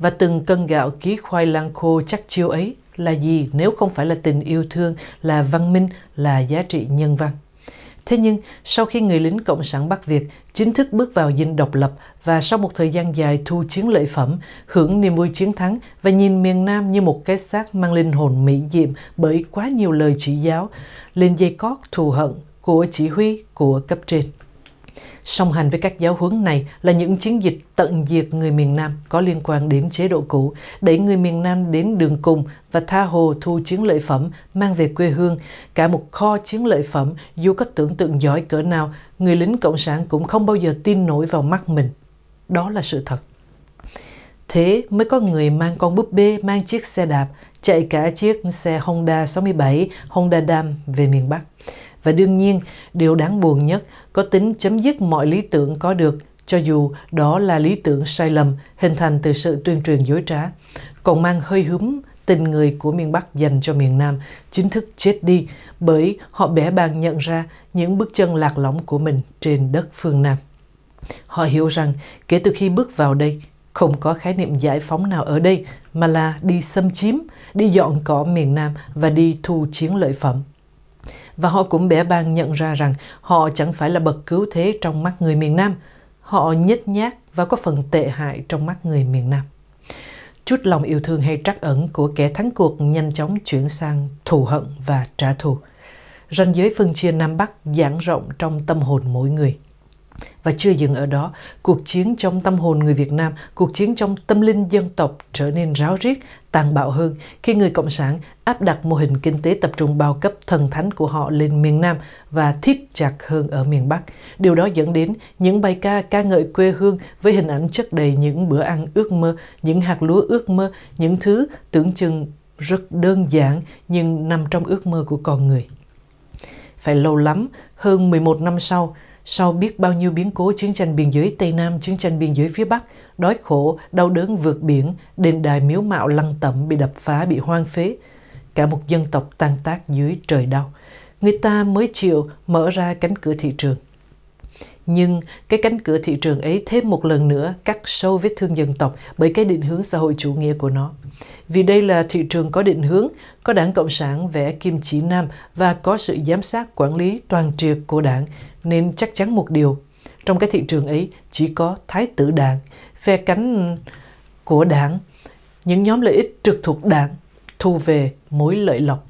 Và từng cân gạo ký khoai lang khô chắc chiêu ấy là gì nếu không phải là tình yêu thương, là văn minh, là giá trị nhân văn. Thế nhưng, sau khi người lính Cộng sản Bắc Việt chính thức bước vào dinh độc lập và sau một thời gian dài thu chiến lợi phẩm, hưởng niềm vui chiến thắng và nhìn miền Nam như một cái xác mang linh hồn mỹ diệm bởi quá nhiều lời chỉ giáo, lên dây cót thù hận của chỉ huy của cấp trên. Song hành với các giáo huấn này là những chiến dịch tận diệt người miền Nam có liên quan đến chế độ cũ, đẩy người miền Nam đến đường cùng và tha hồ thu chiến lợi phẩm mang về quê hương. Cả một kho chiến lợi phẩm dù có tưởng tượng giỏi cỡ nào, người lính Cộng sản cũng không bao giờ tin nổi vào mắt mình. Đó là sự thật. Thế mới có người mang con búp bê, mang chiếc xe đạp, chạy cả chiếc xe Honda 67, Honda Dam về miền Bắc. Và đương nhiên, điều đáng buồn nhất có tính chấm dứt mọi lý tưởng có được, cho dù đó là lý tưởng sai lầm hình thành từ sự tuyên truyền dối trá, còn mang hơi húm tình người của miền Bắc dành cho miền Nam chính thức chết đi bởi họ bẻ bàng nhận ra những bước chân lạc lõng của mình trên đất phương Nam. Họ hiểu rằng kể từ khi bước vào đây, không có khái niệm giải phóng nào ở đây mà là đi xâm chiếm, đi dọn cỏ miền Nam và đi thu chiến lợi phẩm và họ cũng bẻ bang nhận ra rằng họ chẳng phải là bậc cứu thế trong mắt người miền Nam. Họ nhếch nhác và có phần tệ hại trong mắt người miền Nam. Chút lòng yêu thương hay trắc ẩn của kẻ thắng cuộc nhanh chóng chuyển sang thù hận và trả thù. Ranh giới phân chia Nam Bắc giãn rộng trong tâm hồn mỗi người – và chưa dừng ở đó, cuộc chiến trong tâm hồn người Việt Nam, cuộc chiến trong tâm linh dân tộc trở nên ráo riết, tàn bạo hơn khi người Cộng sản áp đặt mô hình kinh tế tập trung bao cấp thần thánh của họ lên miền Nam và thiết chặt hơn ở miền Bắc. Điều đó dẫn đến những bài ca ca ngợi quê hương với hình ảnh chất đầy những bữa ăn ước mơ, những hạt lúa ước mơ, những thứ tưởng chừng rất đơn giản nhưng nằm trong ước mơ của con người. Phải lâu lắm, hơn 11 năm sau, sau biết bao nhiêu biến cố chiến tranh biên giới Tây Nam, chiến tranh biên giới phía Bắc, đói khổ, đau đớn vượt biển, đền đài miếu mạo lăng tẩm bị đập phá, bị hoang phế. Cả một dân tộc tan tác dưới trời đau. Người ta mới chịu mở ra cánh cửa thị trường. Nhưng cái cánh cửa thị trường ấy thêm một lần nữa cắt sâu vết thương dân tộc bởi cái định hướng xã hội chủ nghĩa của nó. Vì đây là thị trường có định hướng, có đảng Cộng sản vẽ kim chỉ nam và có sự giám sát quản lý toàn triệt của đảng nên chắc chắn một điều, trong cái thị trường ấy chỉ có thái tử đảng, phe cánh của đảng, những nhóm lợi ích trực thuộc đảng thu về mối lợi lộc.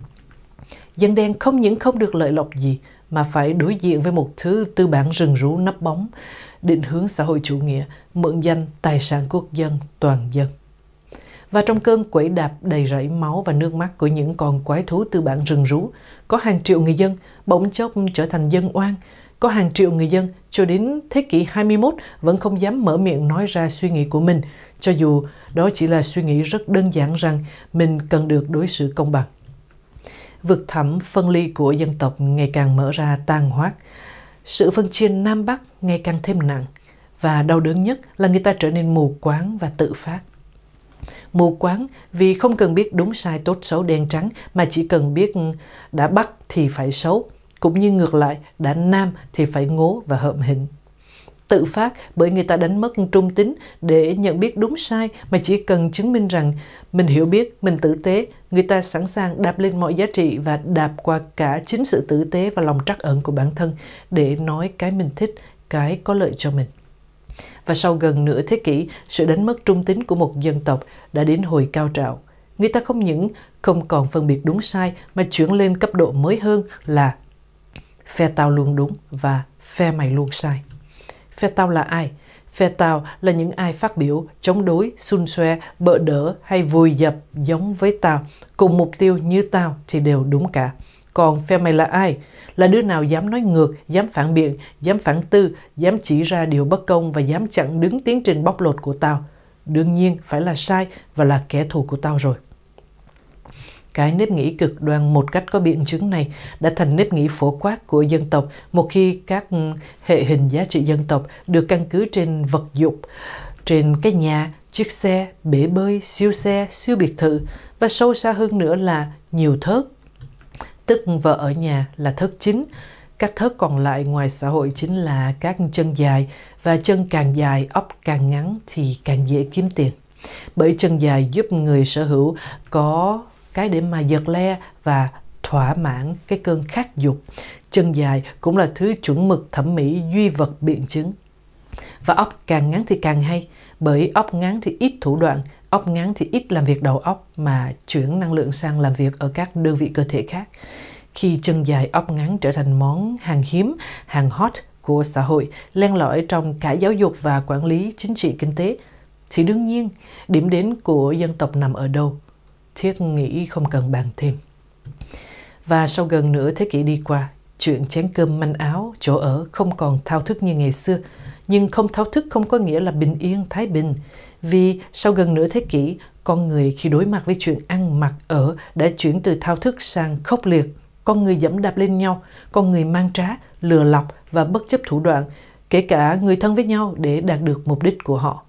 Dân đen không những không được lợi lộc gì mà phải đối diện với một thứ tư bản rừng rú nấp bóng, định hướng xã hội chủ nghĩa, mượn danh tài sản quốc dân toàn dân. Và trong cơn quẩy đạp đầy rẫy máu và nước mắt của những con quái thú tư bản rừng rú, có hàng triệu người dân bỗng chốc trở thành dân oan, có hàng triệu người dân cho đến thế kỷ 21 vẫn không dám mở miệng nói ra suy nghĩ của mình, cho dù đó chỉ là suy nghĩ rất đơn giản rằng mình cần được đối xử công bằng. Vực thẳm phân ly của dân tộc ngày càng mở ra tan hoác, sự phân chia Nam Bắc ngày càng thêm nặng và đau đớn nhất là người ta trở nên mù quáng và tự phát. Mù quáng vì không cần biết đúng sai tốt xấu đen trắng mà chỉ cần biết đã bắt thì phải xấu, cũng như ngược lại đã nam thì phải ngố và hợm hình tự phát bởi người ta đánh mất trung tính để nhận biết đúng sai mà chỉ cần chứng minh rằng mình hiểu biết, mình tử tế, người ta sẵn sàng đạp lên mọi giá trị và đạp qua cả chính sự tử tế và lòng trắc ẩn của bản thân để nói cái mình thích, cái có lợi cho mình. Và sau gần nửa thế kỷ, sự đánh mất trung tính của một dân tộc đã đến hồi cao trào. Người ta không những không còn phân biệt đúng sai mà chuyển lên cấp độ mới hơn là phe tao luôn đúng và phe mày luôn sai. Phe tao là ai? Phe tao là những ai phát biểu, chống đối, xun xoe, bỡ đỡ hay vùi dập giống với tao, cùng mục tiêu như tao thì đều đúng cả. Còn phe mày là ai? Là đứa nào dám nói ngược, dám phản biện, dám phản tư, dám chỉ ra điều bất công và dám chặn đứng tiến trình bóc lột của tao. Đương nhiên phải là sai và là kẻ thù của tao rồi. Cái nếp nghĩ cực đoan một cách có biện chứng này đã thành nếp nghĩ phổ quát của dân tộc một khi các ừ, hệ hình giá trị dân tộc được căn cứ trên vật dụng, trên cái nhà, chiếc xe, bể bơi, siêu xe, siêu biệt thự và sâu xa hơn nữa là nhiều thớt. Tức vợ ở nhà là thớt chính, các thớt còn lại ngoài xã hội chính là các chân dài và chân càng dài, ốc càng ngắn thì càng dễ kiếm tiền. Bởi chân dài giúp người sở hữu có cái để mà giật le và thỏa mãn cái cơn khát dục chân dài cũng là thứ chuẩn mực thẩm mỹ duy vật biện chứng và óc càng ngắn thì càng hay bởi óc ngắn thì ít thủ đoạn óc ngắn thì ít làm việc đầu óc mà chuyển năng lượng sang làm việc ở các đơn vị cơ thể khác khi chân dài óc ngắn trở thành món hàng hiếm hàng hot của xã hội len lỏi trong cả giáo dục và quản lý chính trị kinh tế thì đương nhiên điểm đến của dân tộc nằm ở đâu thiết nghĩ không cần bàn thêm. Và sau gần nửa thế kỷ đi qua, chuyện chén cơm manh áo, chỗ ở không còn thao thức như ngày xưa, nhưng không thao thức không có nghĩa là bình yên, thái bình. Vì sau gần nửa thế kỷ, con người khi đối mặt với chuyện ăn mặc ở đã chuyển từ thao thức sang khốc liệt. Con người dẫm đạp lên nhau, con người mang trá, lừa lọc và bất chấp thủ đoạn, kể cả người thân với nhau để đạt được mục đích của họ.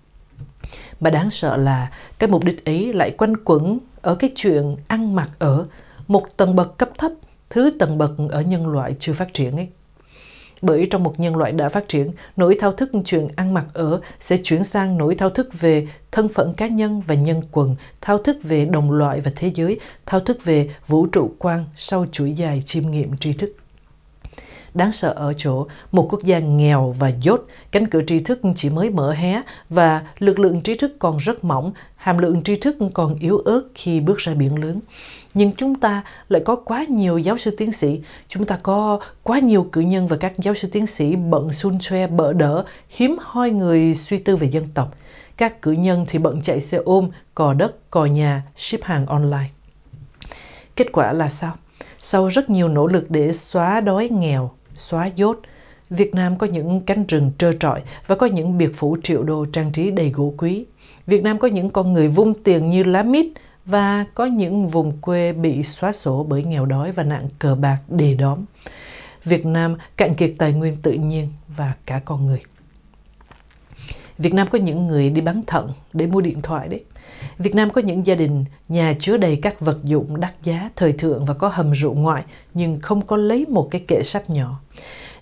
Mà đáng sợ là cái mục đích ấy lại quanh quẩn ở cái chuyện ăn mặc ở một tầng bậc cấp thấp, thứ tầng bậc ở nhân loại chưa phát triển ấy. Bởi trong một nhân loại đã phát triển, nỗi thao thức chuyện ăn mặc ở sẽ chuyển sang nỗi thao thức về thân phận cá nhân và nhân quần, thao thức về đồng loại và thế giới, thao thức về vũ trụ quan sau chuỗi dài chiêm nghiệm tri thức. Đáng sợ ở chỗ, một quốc gia nghèo và dốt, cánh cửa tri thức chỉ mới mở hé và lực lượng trí thức còn rất mỏng, hàm lượng tri thức còn yếu ớt khi bước ra biển lớn. Nhưng chúng ta lại có quá nhiều giáo sư tiến sĩ, chúng ta có quá nhiều cử nhân và các giáo sư tiến sĩ bận xun xoe bỡ đỡ, hiếm hoi người suy tư về dân tộc. Các cử nhân thì bận chạy xe ôm, cò đất, cò nhà, ship hàng online. Kết quả là sao? Sau rất nhiều nỗ lực để xóa đói nghèo, xóa dốt. Việt Nam có những cánh rừng trơ trọi và có những biệt phủ triệu đô trang trí đầy gỗ quý. Việt Nam có những con người vung tiền như lá mít và có những vùng quê bị xóa sổ bởi nghèo đói và nạn cờ bạc đề đóm. Việt Nam cạn kiệt tài nguyên tự nhiên và cả con người. Việt Nam có những người đi bán thận để mua điện thoại đấy. Việt Nam có những gia đình nhà chứa đầy các vật dụng đắt giá, thời thượng và có hầm rượu ngoại nhưng không có lấy một cái kệ sách nhỏ.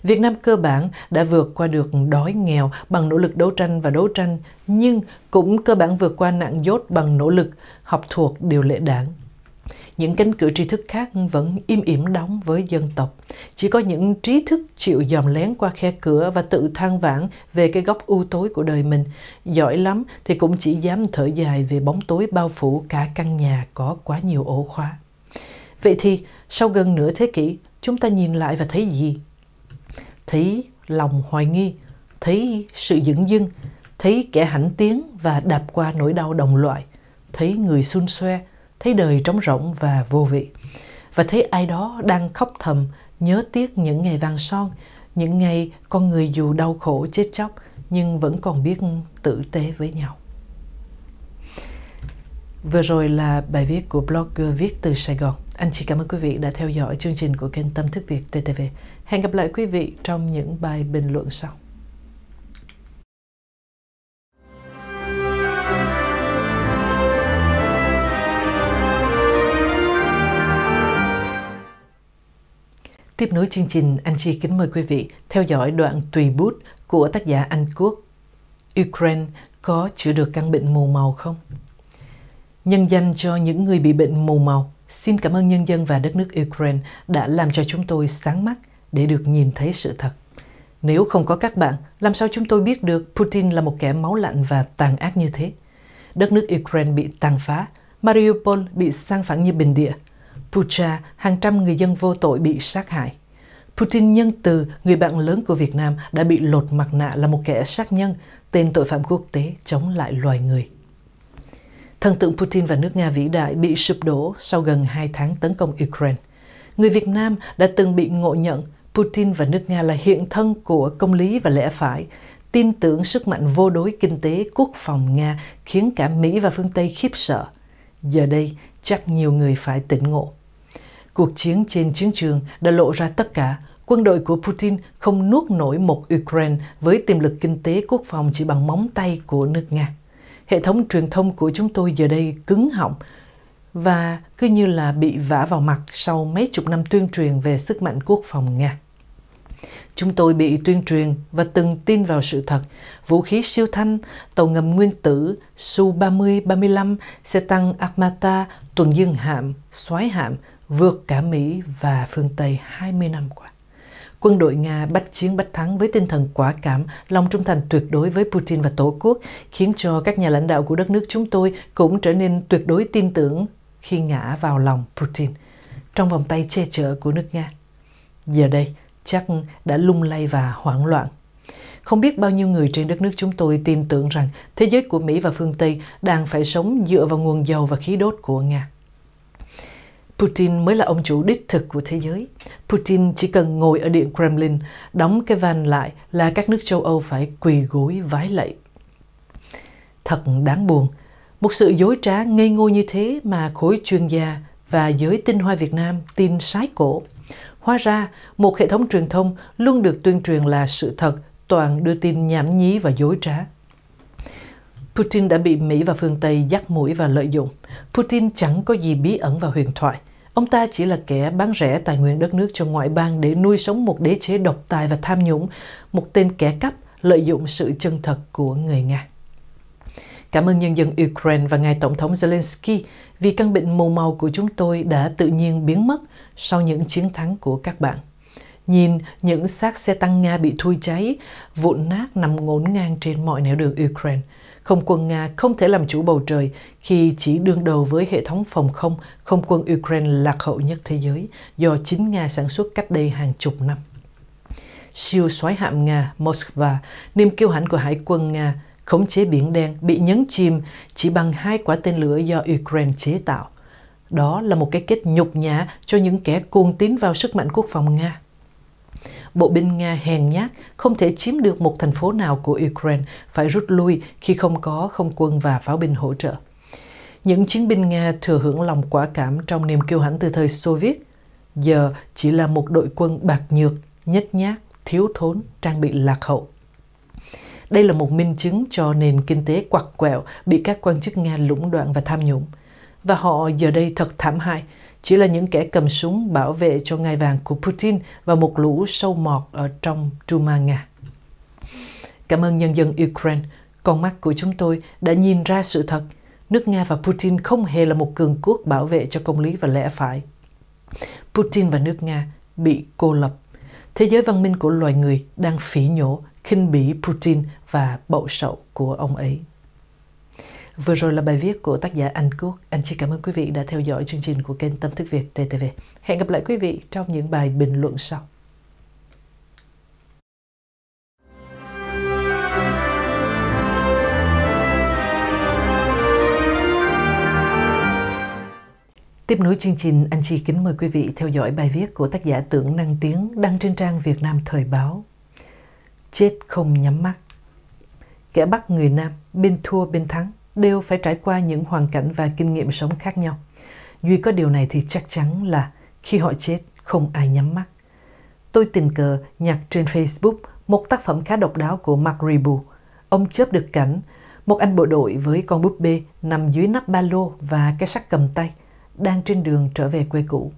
Việt Nam cơ bản đã vượt qua được đói nghèo bằng nỗ lực đấu tranh và đấu tranh, nhưng cũng cơ bản vượt qua nạn dốt bằng nỗ lực học thuộc điều lệ đảng những cánh cửa tri thức khác vẫn im ỉm đóng với dân tộc. Chỉ có những trí thức chịu dòm lén qua khe cửa và tự than vãn về cái góc u tối của đời mình. Giỏi lắm thì cũng chỉ dám thở dài về bóng tối bao phủ cả căn nhà có quá nhiều ổ khóa. Vậy thì, sau gần nửa thế kỷ, chúng ta nhìn lại và thấy gì? Thấy lòng hoài nghi, thấy sự dững dưng, thấy kẻ hãnh tiếng và đạp qua nỗi đau đồng loại, thấy người xun xoe, thấy đời trống rỗng và vô vị và thấy ai đó đang khóc thầm nhớ tiếc những ngày vàng son những ngày con người dù đau khổ chết chóc nhưng vẫn còn biết tử tế với nhau Vừa rồi là bài viết của blogger viết từ Sài Gòn. Anh chị cảm ơn quý vị đã theo dõi chương trình của kênh Tâm Thức Việt TTV. Hẹn gặp lại quý vị trong những bài bình luận sau. Tiếp nối chương trình, Anh Chi kính mời quý vị theo dõi đoạn tùy bút của tác giả Anh Quốc. Ukraine có chữa được căn bệnh mù màu không? Nhân danh cho những người bị bệnh mù màu, xin cảm ơn nhân dân và đất nước Ukraine đã làm cho chúng tôi sáng mắt để được nhìn thấy sự thật. Nếu không có các bạn, làm sao chúng tôi biết được Putin là một kẻ máu lạnh và tàn ác như thế? Đất nước Ukraine bị tàn phá, Mariupol bị sang phẳng như bình địa – Pucha, hàng trăm người dân vô tội bị sát hại. Putin nhân từ, người bạn lớn của Việt Nam, đã bị lột mặt nạ là một kẻ sát nhân, tên tội phạm quốc tế chống lại loài người. Thần tượng Putin và nước Nga vĩ đại bị sụp đổ sau gần 2 tháng tấn công Ukraine. Người Việt Nam đã từng bị ngộ nhận Putin và nước Nga là hiện thân của công lý và lẽ phải, tin tưởng sức mạnh vô đối kinh tế quốc phòng Nga khiến cả Mỹ và phương Tây khiếp sợ. Giờ đây, chắc nhiều người phải tỉnh ngộ. Cuộc chiến trên chiến trường đã lộ ra tất cả. Quân đội của Putin không nuốt nổi một Ukraine với tiềm lực kinh tế quốc phòng chỉ bằng móng tay của nước Nga. Hệ thống truyền thông của chúng tôi giờ đây cứng họng và cứ như là bị vả vào mặt sau mấy chục năm tuyên truyền về sức mạnh quốc phòng Nga. Chúng tôi bị tuyên truyền và từng tin vào sự thật. Vũ khí siêu thanh, tàu ngầm nguyên tử Su-30-35, xe tăng Armata, tuần dương hạm, xoáy hạm vượt cả Mỹ và phương Tây 20 năm qua. Quân đội Nga bắt chiến bắt thắng với tinh thần quả cảm, lòng trung thành tuyệt đối với Putin và Tổ quốc, khiến cho các nhà lãnh đạo của đất nước chúng tôi cũng trở nên tuyệt đối tin tưởng khi ngã vào lòng Putin trong vòng tay che chở của nước Nga. Giờ đây, chắc đã lung lay và hoảng loạn. Không biết bao nhiêu người trên đất nước chúng tôi tin tưởng rằng thế giới của Mỹ và phương Tây đang phải sống dựa vào nguồn dầu và khí đốt của Nga. Putin mới là ông chủ đích thực của thế giới. Putin chỉ cần ngồi ở điện Kremlin, đóng cái van lại là các nước châu Âu phải quỳ gối vái lạy. Thật đáng buồn, một sự dối trá ngây ngô như thế mà khối chuyên gia và giới tinh hoa Việt Nam tin sái cổ. Hóa ra, một hệ thống truyền thông luôn được tuyên truyền là sự thật, toàn đưa tin nhảm nhí và dối trá. Putin đã bị Mỹ và phương Tây dắt mũi và lợi dụng. Putin chẳng có gì bí ẩn và huyền thoại. Ông ta chỉ là kẻ bán rẻ tài nguyên đất nước cho ngoại bang để nuôi sống một đế chế độc tài và tham nhũng, một tên kẻ cắp lợi dụng sự chân thật của người Nga. Cảm ơn nhân dân Ukraine và Ngài Tổng thống Zelensky vì căn bệnh mù màu của chúng tôi đã tự nhiên biến mất sau những chiến thắng của các bạn. Nhìn những xác xe tăng Nga bị thui cháy, vụn nát nằm ngổn ngang trên mọi nẻo đường Ukraine. Không quân Nga không thể làm chủ bầu trời khi chỉ đương đầu với hệ thống phòng không không quân Ukraine lạc hậu nhất thế giới do chính Nga sản xuất cách đây hàng chục năm. Siêu soái hạm Nga Moskva, niềm kiêu hãnh của hải quân Nga, khống chế Biển Đen bị nhấn chìm chỉ bằng hai quả tên lửa do Ukraine chế tạo. Đó là một cái kết nhục nhã cho những kẻ cuồng tín vào sức mạnh quốc phòng Nga. Bộ binh Nga hèn nhát không thể chiếm được một thành phố nào của Ukraine phải rút lui khi không có không quân và pháo binh hỗ trợ. Những chiến binh Nga thừa hưởng lòng quả cảm trong niềm kiêu hãnh từ thời Xô Viết, giờ chỉ là một đội quân bạc nhược, nhếch nhác, thiếu thốn, trang bị lạc hậu. Đây là một minh chứng cho nền kinh tế quặt quẹo bị các quan chức Nga lũng đoạn và tham nhũng. Và họ giờ đây thật thảm hại, chỉ là những kẻ cầm súng bảo vệ cho ngai vàng của Putin và một lũ sâu mọt ở trong Duma Nga. Cảm ơn nhân dân Ukraine, con mắt của chúng tôi đã nhìn ra sự thật. Nước Nga và Putin không hề là một cường quốc bảo vệ cho công lý và lẽ phải. Putin và nước Nga bị cô lập. Thế giới văn minh của loài người đang phỉ nhổ khinh bỉ Putin và bậu sậu của ông ấy. Vừa rồi là bài viết của tác giả Anh Quốc. Anh chị cảm ơn quý vị đã theo dõi chương trình của kênh Tâm Thức Việt TTV. Hẹn gặp lại quý vị trong những bài bình luận sau. Tiếp nối chương trình, anh chị kính mời quý vị theo dõi bài viết của tác giả Tưởng Năng Tiếng đăng trên trang Việt Nam Thời báo chết không nhắm mắt. Kẻ bắt người Nam, bên thua bên thắng, đều phải trải qua những hoàn cảnh và kinh nghiệm sống khác nhau. Duy có điều này thì chắc chắn là khi họ chết không ai nhắm mắt. Tôi tình cờ nhặt trên Facebook một tác phẩm khá độc đáo của Mark Rebu. Ông chớp được cảnh một anh bộ đội với con búp bê nằm dưới nắp ba lô và cái sắt cầm tay đang trên đường trở về quê cũ.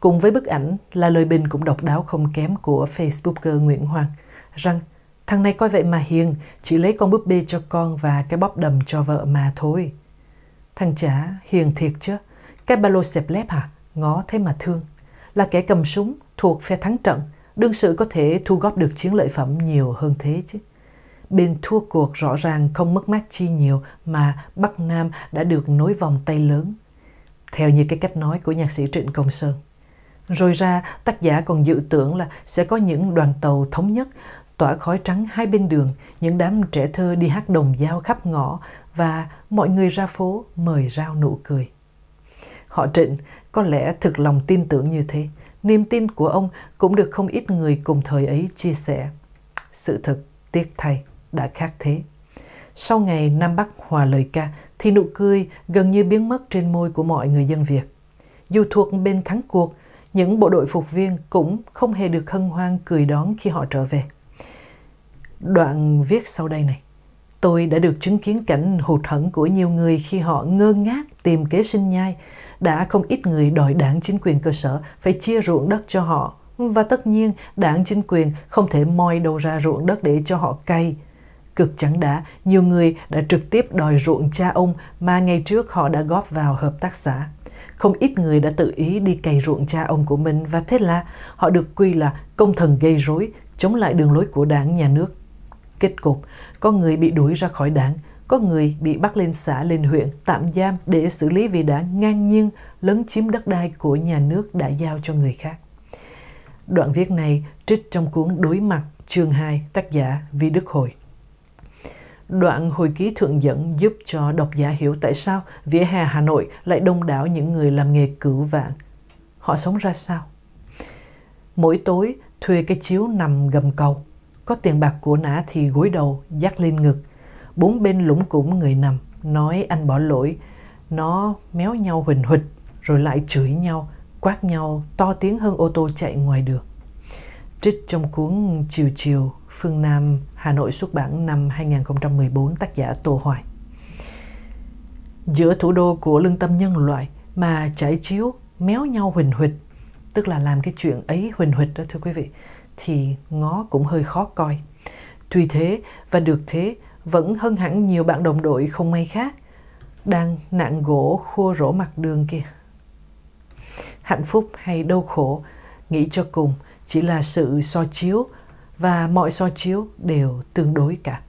Cùng với bức ảnh là lời bình cũng độc đáo không kém của Facebooker Nguyễn Hoàng rằng Thằng này coi vậy mà hiền, chỉ lấy con búp bê cho con và cái bóp đầm cho vợ mà thôi. Thằng chả hiền thiệt chứ, cái ba lô xẹp lép hả, ngó thấy mà thương. Là kẻ cầm súng, thuộc phe thắng trận, đương sự có thể thu góp được chiến lợi phẩm nhiều hơn thế chứ. Bên thua cuộc rõ ràng không mất mát chi nhiều mà Bắc Nam đã được nối vòng tay lớn. Theo như cái cách nói của nhạc sĩ Trịnh Công Sơn. Rồi ra, tác giả còn dự tưởng là sẽ có những đoàn tàu thống nhất tỏa khói trắng hai bên đường, những đám trẻ thơ đi hát đồng dao khắp ngõ và mọi người ra phố mời rao nụ cười. Họ Trịnh có lẽ thực lòng tin tưởng như thế. Niềm tin của ông cũng được không ít người cùng thời ấy chia sẻ. Sự thật, tiếc thay, đã khác thế. Sau ngày Nam Bắc hòa lời ca thì nụ cười gần như biến mất trên môi của mọi người dân Việt. Dù thuộc bên thắng cuộc, những bộ đội phục viên cũng không hề được hân hoan cười đón khi họ trở về. Đoạn viết sau đây này. Tôi đã được chứng kiến cảnh hụt hẫng của nhiều người khi họ ngơ ngác tìm kế sinh nhai. Đã không ít người đòi đảng chính quyền cơ sở phải chia ruộng đất cho họ. Và tất nhiên, đảng chính quyền không thể moi đâu ra ruộng đất để cho họ cày. Cực chẳng đã, nhiều người đã trực tiếp đòi ruộng cha ông mà ngày trước họ đã góp vào hợp tác xã. Không ít người đã tự ý đi cày ruộng cha ông của mình và thế là họ được quy là công thần gây rối, chống lại đường lối của đảng nhà nước Kết cục, có người bị đuổi ra khỏi đảng, có người bị bắt lên xã lên huyện tạm giam để xử lý vì đã ngang nhiên lấn chiếm đất đai của nhà nước đã giao cho người khác. Đoạn viết này trích trong cuốn Đối mặt chương 2 tác giả Vi Đức Hồi. Đoạn hồi ký thượng dẫn giúp cho độc giả hiểu tại sao vỉa hè Hà Nội lại đông đảo những người làm nghề cửu vạn. Họ sống ra sao? Mỗi tối thuê cái chiếu nằm gầm cầu, có tiền bạc của nã thì gối đầu, dắt lên ngực. Bốn bên lũng cũng người nằm, nói anh bỏ lỗi. Nó méo nhau huỳnh huỵch, rồi lại chửi nhau, quát nhau to tiếng hơn ô tô chạy ngoài đường. Trích trong cuốn Chiều Chiều, Phương Nam, Hà Nội xuất bản năm 2014, tác giả Tô Hoài. Giữa thủ đô của lương tâm nhân loại mà trải chiếu méo nhau huỳnh huỵch, tức là làm cái chuyện ấy huỳnh huỵch đó thưa quý vị, thì ngó cũng hơi khó coi. Tuy thế và được thế vẫn hơn hẳn nhiều bạn đồng đội không may khác đang nạn gỗ khô rổ mặt đường kia. Hạnh phúc hay đau khổ, nghĩ cho cùng chỉ là sự so chiếu và mọi so chiếu đều tương đối cả.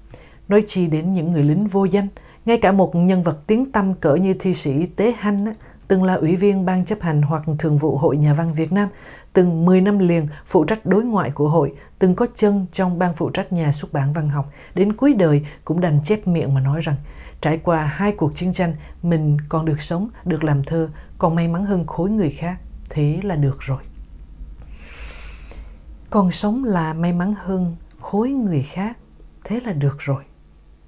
Nói chi đến những người lính vô danh, ngay cả một nhân vật tiếng tâm cỡ như thi sĩ Tế Hanh á, từng là ủy viên ban chấp hành hoặc thường vụ Hội Nhà văn Việt Nam, từng 10 năm liền phụ trách đối ngoại của hội, từng có chân trong ban phụ trách nhà xuất bản văn học, đến cuối đời cũng đành chép miệng mà nói rằng trải qua hai cuộc chiến tranh, mình còn được sống, được làm thơ, còn may mắn hơn khối người khác, thế là được rồi. Còn sống là may mắn hơn khối người khác, thế là được rồi.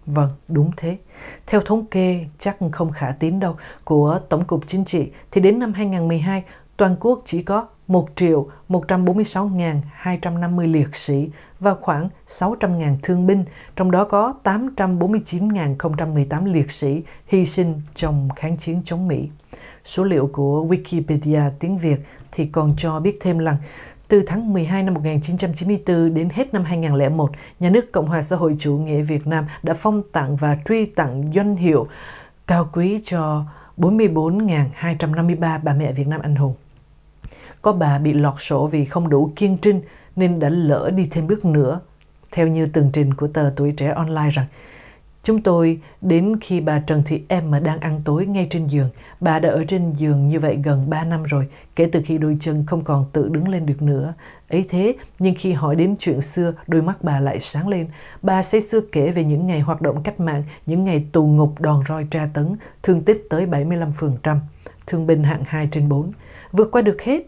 Vâng, đúng thế. Theo thống kê chắc không khả tín đâu của Tổng cục Chính trị thì đến năm 2012 toàn quốc chỉ có 1 triệu 146.250 liệt sĩ và khoảng 600.000 thương binh, trong đó có 849.018 liệt sĩ hy sinh trong kháng chiến chống Mỹ. Số liệu của Wikipedia tiếng Việt thì còn cho biết thêm rằng từ tháng 12 năm 1994 đến hết năm 2001, nhà nước Cộng hòa xã hội chủ nghĩa Việt Nam đã phong tặng và truy tặng doanh hiệu cao quý cho 44.253 bà mẹ Việt Nam anh hùng. Có bà bị lọt sổ vì không đủ kiên trinh nên đã lỡ đi thêm bước nữa. Theo như tường trình của tờ Tuổi Trẻ Online rằng, Chúng tôi đến khi bà Trần Thị Em mà đang ăn tối ngay trên giường. Bà đã ở trên giường như vậy gần 3 năm rồi, kể từ khi đôi chân không còn tự đứng lên được nữa. Ấy thế, nhưng khi hỏi đến chuyện xưa, đôi mắt bà lại sáng lên. Bà say xưa kể về những ngày hoạt động cách mạng, những ngày tù ngục đòn roi tra tấn, thương tích tới 75%, thương binh hạng 2 trên 4. Vượt qua được hết,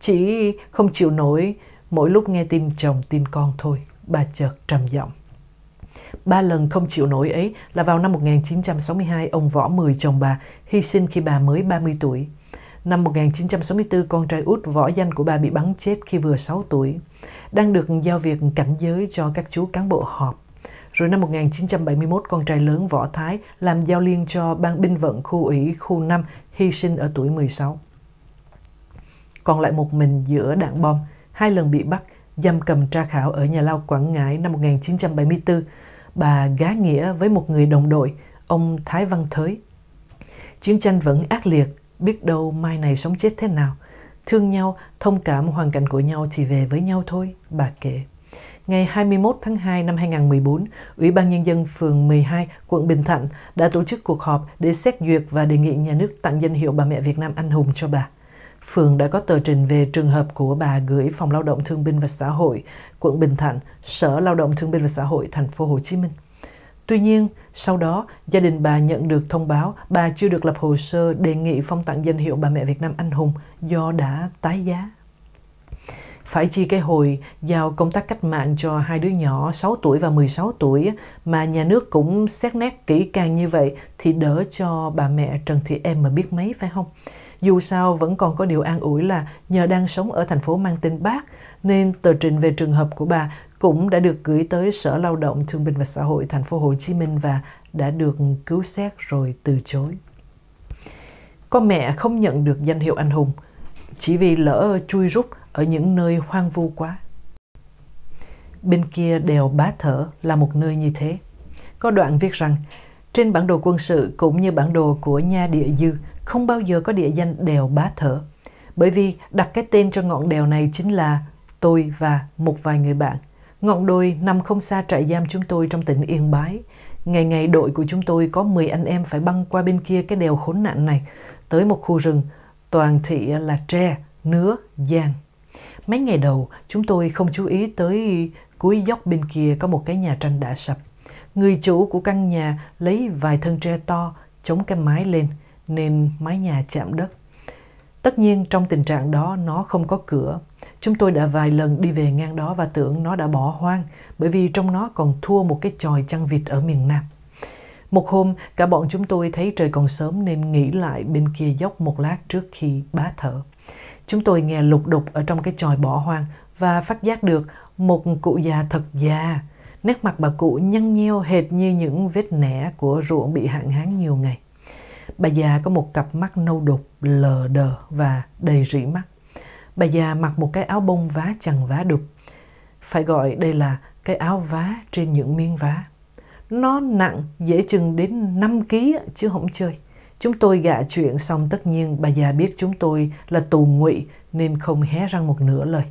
chỉ không chịu nổi mỗi lúc nghe tin chồng tin con thôi, bà chợt trầm giọng. Ba lần không chịu nổi ấy là vào năm 1962 ông Võ Mười chồng bà hy sinh khi bà mới 30 tuổi. Năm 1964, con trai út võ danh của bà bị bắn chết khi vừa 6 tuổi, đang được giao việc cảnh giới cho các chú cán bộ họp. Rồi năm 1971, con trai lớn Võ Thái làm giao liên cho ban binh vận khu ủy khu 5 hy sinh ở tuổi 16. Còn lại một mình giữa đạn bom, hai lần bị bắt, giam cầm tra khảo ở nhà lao Quảng Ngãi năm 1974 bà gá nghĩa với một người đồng đội, ông Thái Văn Thới. Chiến tranh vẫn ác liệt, biết đâu mai này sống chết thế nào. Thương nhau, thông cảm hoàn cảnh của nhau thì về với nhau thôi, bà kể. Ngày 21 tháng 2 năm 2014, Ủy ban Nhân dân phường 12, quận Bình Thạnh đã tổ chức cuộc họp để xét duyệt và đề nghị nhà nước tặng danh hiệu bà mẹ Việt Nam anh hùng cho bà phường đã có tờ trình về trường hợp của bà gửi Phòng Lao động Thương binh và Xã hội, quận Bình Thạnh, Sở Lao động Thương binh và Xã hội, thành phố Hồ Chí Minh. Tuy nhiên, sau đó, gia đình bà nhận được thông báo bà chưa được lập hồ sơ đề nghị phong tặng danh hiệu bà mẹ Việt Nam anh hùng do đã tái giá. Phải chi cái hồi giao công tác cách mạng cho hai đứa nhỏ 6 tuổi và 16 tuổi mà nhà nước cũng xét nét kỹ càng như vậy thì đỡ cho bà mẹ Trần Thị Em mà biết mấy phải không? Dù sao vẫn còn có điều an ủi là nhờ đang sống ở thành phố mang tên Bác nên tờ trình về trường hợp của bà cũng đã được gửi tới Sở Lao động Thương binh và Xã hội thành phố Hồ Chí Minh và đã được cứu xét rồi từ chối. Có mẹ không nhận được danh hiệu anh hùng chỉ vì lỡ chui rút ở những nơi hoang vu quá. Bên kia đèo Bá Thở là một nơi như thế. Có đoạn viết rằng, trên bản đồ quân sự cũng như bản đồ của nha địa dư, không bao giờ có địa danh đèo bá thở bởi vì đặt cái tên cho ngọn đèo này chính là tôi và một vài người bạn ngọn đồi nằm không xa trại giam chúng tôi trong tỉnh yên bái ngày ngày đội của chúng tôi có 10 anh em phải băng qua bên kia cái đèo khốn nạn này tới một khu rừng toàn thị là tre nứa giang mấy ngày đầu chúng tôi không chú ý tới cuối dốc bên kia có một cái nhà tranh đã sập người chủ của căn nhà lấy vài thân tre to chống cái mái lên nên mái nhà chạm đất. Tất nhiên trong tình trạng đó nó không có cửa. Chúng tôi đã vài lần đi về ngang đó và tưởng nó đã bỏ hoang bởi vì trong nó còn thua một cái tròi chăn vịt ở miền Nam. Một hôm, cả bọn chúng tôi thấy trời còn sớm nên nghỉ lại bên kia dốc một lát trước khi bá thở. Chúng tôi nghe lục đục ở trong cái tròi bỏ hoang và phát giác được một cụ già thật già. Nét mặt bà cụ nhăn nheo hệt như những vết nẻ của ruộng bị hạn hán nhiều ngày. Bà già có một cặp mắt nâu đục, lờ đờ và đầy rỉ mắt. Bà già mặc một cái áo bông vá chằng vá đục. Phải gọi đây là cái áo vá trên những miếng vá. Nó nặng dễ chừng đến 5 kg chứ không chơi. Chúng tôi gạ chuyện xong tất nhiên bà già biết chúng tôi là tù ngụy nên không hé răng một nửa lời.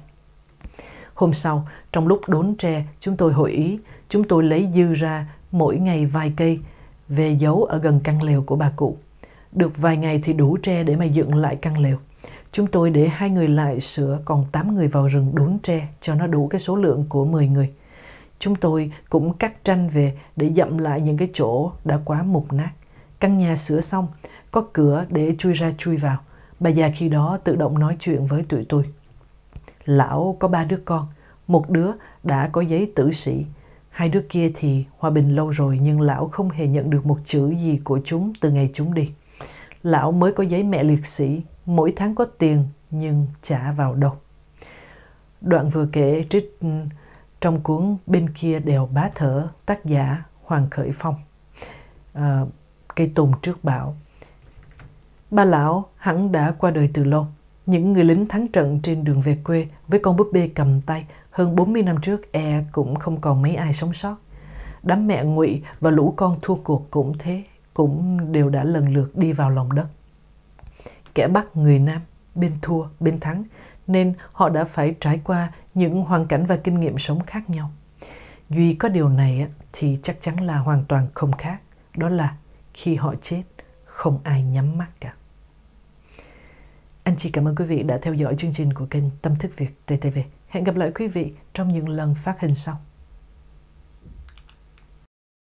Hôm sau, trong lúc đốn tre, chúng tôi hội ý, chúng tôi lấy dư ra mỗi ngày vài cây về giấu ở gần căn lều của bà cụ. Được vài ngày thì đủ tre để mà dựng lại căn lều. Chúng tôi để hai người lại sửa còn 8 người vào rừng đốn tre cho nó đủ cái số lượng của 10 người. Chúng tôi cũng cắt tranh về để dậm lại những cái chỗ đã quá mục nát. Căn nhà sửa xong, có cửa để chui ra chui vào. Bà già khi đó tự động nói chuyện với tụi tôi. Lão có ba đứa con, một đứa đã có giấy tử sĩ, hai đứa kia thì hòa bình lâu rồi nhưng lão không hề nhận được một chữ gì của chúng từ ngày chúng đi lão mới có giấy mẹ liệt sĩ, mỗi tháng có tiền nhưng trả vào đâu. Đoạn vừa kể trích trong cuốn Bên kia đèo bá thở tác giả Hoàng Khởi Phong. À, cây tùng trước bão. Ba lão hẳn đã qua đời từ lâu. Những người lính thắng trận trên đường về quê với con búp bê cầm tay hơn 40 năm trước e cũng không còn mấy ai sống sót. Đám mẹ ngụy và lũ con thua cuộc cũng thế, cũng đều đã lần lượt đi vào lòng đất. Kẻ Bắc người Nam, bên thua, bên thắng, nên họ đã phải trải qua những hoàn cảnh và kinh nghiệm sống khác nhau. Duy có điều này thì chắc chắn là hoàn toàn không khác, đó là khi họ chết, không ai nhắm mắt cả. Anh chị cảm ơn quý vị đã theo dõi chương trình của kênh Tâm Thức Việt TTV. Hẹn gặp lại quý vị trong những lần phát hình sau.